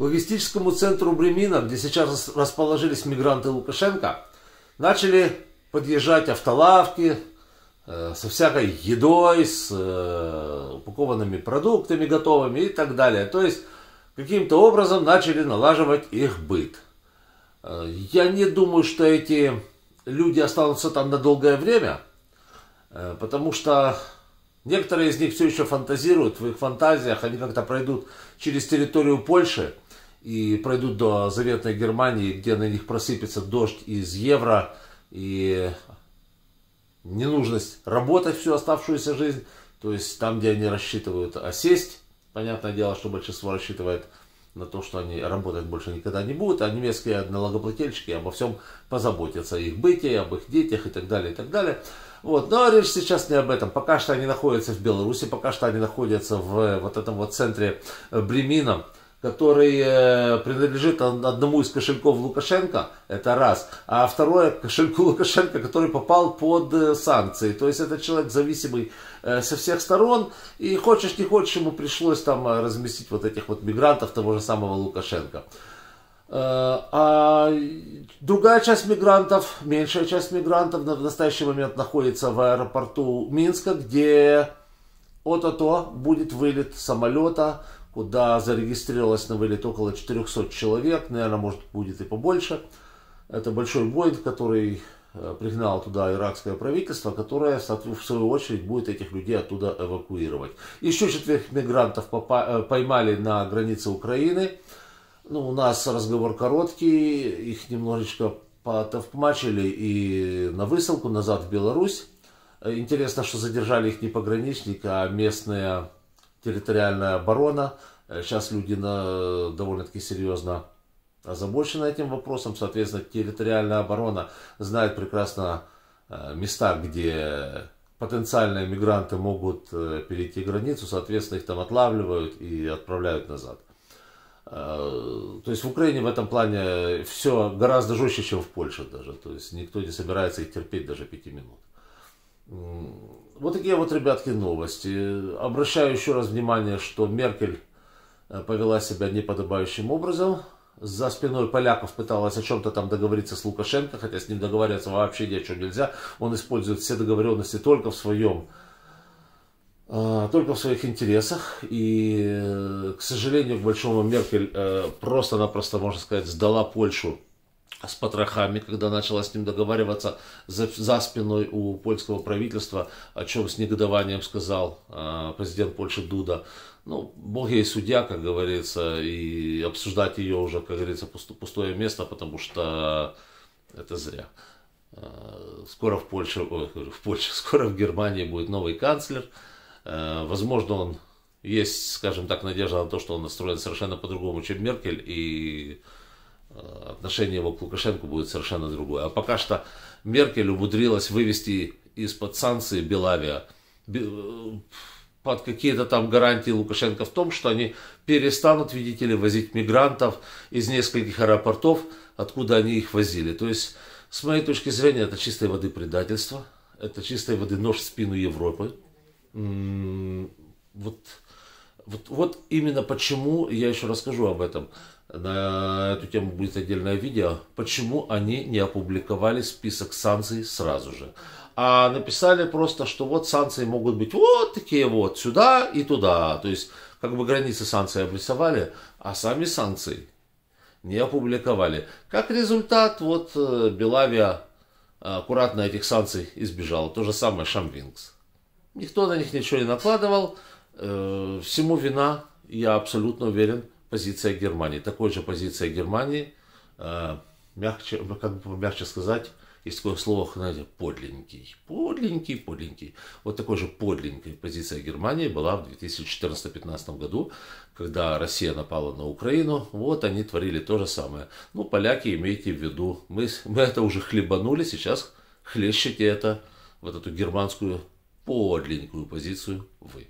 логистическому центру Бремина, где сейчас расположились мигранты Лукашенко, начали подъезжать автолавки э, со всякой едой, с э, упакованными продуктами готовыми и так далее. То есть каким-то образом начали налаживать их быт. Э, я не думаю, что эти люди останутся там на долгое время, потому что некоторые из них все еще фантазируют, в их фантазиях они как-то пройдут через территорию Польши – и пройдут до заветной Германии, где на них просыпется дождь из евро и ненужность работать всю оставшуюся жизнь. То есть там, где они рассчитывают осесть, понятное дело, что большинство рассчитывает на то, что они работать больше никогда не будут, а немецкие налогоплательщики обо всем позаботятся, их бытии, об их детях и так далее, и так далее. Вот. Но ну, а речь сейчас не об этом. Пока что они находятся в Беларуси, пока что они находятся в э, вот этом вот центре э, Бремина, который э, принадлежит одному из кошельков Лукашенко, это раз. А второе, кошельку Лукашенко, который попал под э, санкции. То есть это человек зависимый э, со всех сторон. И хочешь не хочешь, ему пришлось там разместить вот этих вот мигрантов того же самого Лукашенко. А другая часть мигрантов, меньшая часть мигрантов в настоящий момент находится в аэропорту Минска, где от-то будет вылет самолета куда зарегистрировалось на вылет около 400 человек, наверное, может, будет и побольше. Это большой бой, который э, пригнал туда иракское правительство, которое, в свою очередь, будет этих людей оттуда эвакуировать. Еще четверых мигрантов э, поймали на границе Украины. Ну, у нас разговор короткий, их немножечко потовкмачили и на высылку назад в Беларусь. Э, интересно, что задержали их не пограничник, а местная территориальная оборона. Э, сейчас люди на, э, довольно-таки серьезно озабочены этим вопросом. Соответственно, территориальная оборона знает прекрасно э, места, где потенциальные мигранты могут перейти границу, соответственно, их там отлавливают и отправляют назад. То есть в Украине в этом плане все гораздо жестче, чем в Польше даже. То есть никто не собирается их терпеть даже пяти минут. Вот такие вот, ребятки, новости. Обращаю еще раз внимание, что Меркель э, повела себя неподобающим образом. За спиной поляков пыталась о чем-то там договориться с Лукашенко, хотя с ним договариваться вообще ни о чем нельзя. Он использует все договоренности только в своем э, только в своих интересах. И, э, к сожалению, к большому Меркель просто-напросто, можно сказать, сдала Польшу с потрохами, когда начала с ним договариваться за, за спиной у польского правительства, о чем с негодованием сказал э, президент Польши Дуда. Ну, бог ей судья, как говорится, и обсуждать ее уже, как говорится, пусто, пустое место, потому что это зря. Э, скоро в Польше, ой, в Польше, скоро в Германии будет новый канцлер. Э, возможно, он есть, скажем так, надежда на то, что он настроен совершенно по-другому, чем Меркель, и Э, отношение его к Лукашенко будет совершенно другое. А пока что Меркель умудрилась вывести из-под санкции Белавия э, под какие-то там гарантии Лукашенко в том, что они перестанут, видите ли, возить мигрантов из нескольких аэропортов, откуда они их возили. То есть, с моей точки зрения, это чистой воды предательство, это чистой воды нож в спину Европы. Вот вот, вот именно почему, я еще расскажу об этом, на эту тему будет отдельное видео, почему они не опубликовали список санкций сразу же. А написали просто, что вот санкции могут быть вот такие вот, сюда и туда. То есть, как бы границы санкций обрисовали, а сами санкции не опубликовали. Как результат, вот э, Белавия э, аккуратно этих санкций избежала. То же самое Шамвинкс. Никто на них ничего не накладывал. Э, всему вина, я абсолютно уверен, позиция Германии. Такой же позиция Германии, э, мягче, как бы мягче сказать, есть такое слово, знаете, подленький, подленький, подленький. Вот такой же подленькой позиция Германии была в 2014-2015 году, когда Россия напала на Украину. Вот они творили то же самое. Ну, поляки, имейте в виду, мы, мы это уже хлебанули, сейчас хлещете это, вот эту германскую подленькую позицию вы.